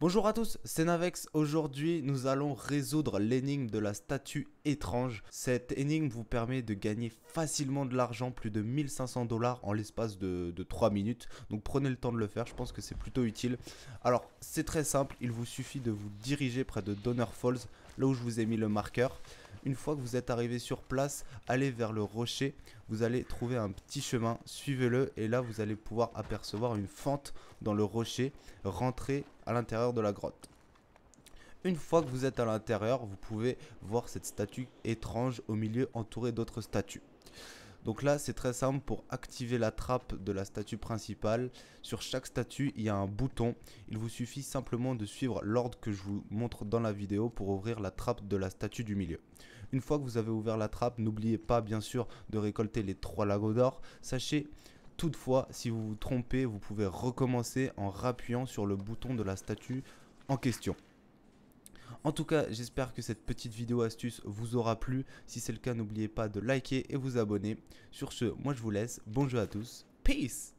Bonjour à tous, c'est Navex. Aujourd'hui, nous allons résoudre l'énigme de la statue étrange. Cette énigme vous permet de gagner facilement de l'argent, plus de 1500 dollars en l'espace de, de, 3 minutes. Donc prenez le temps de le faire, je pense que c'est plutôt utile. Alors, c'est très simple, il vous suffit de vous diriger près de Donner Falls, là où je vous ai mis le marqueur. Une fois que vous êtes arrivé sur place, allez vers le rocher. Vous allez trouver un petit chemin, suivez-le et là vous allez pouvoir apercevoir une fente dans le rocher. Rentrez à l'intérieur de la grotte. Une fois que vous êtes à l'intérieur, vous pouvez voir cette statue étrange au milieu entourée d'autres statues. Donc là, c'est très simple pour activer la trappe de la statue principale. Sur chaque statue, il y a un bouton. Il vous suffit simplement de suivre l'ordre que je vous montre dans la vidéo pour ouvrir la trappe de la statue du milieu. Une fois que vous avez ouvert la trappe, n'oubliez pas bien sûr de récolter les trois lagos d'or. Sachez toutefois, si vous vous trompez, vous pouvez recommencer en rappuyant sur le bouton de la statue en question. En tout cas, j'espère que cette petite vidéo astuce vous aura plu. Si c'est le cas, n'oubliez pas de liker et vous abonner. Sur ce, moi je vous laisse. Bon jeu à tous. Peace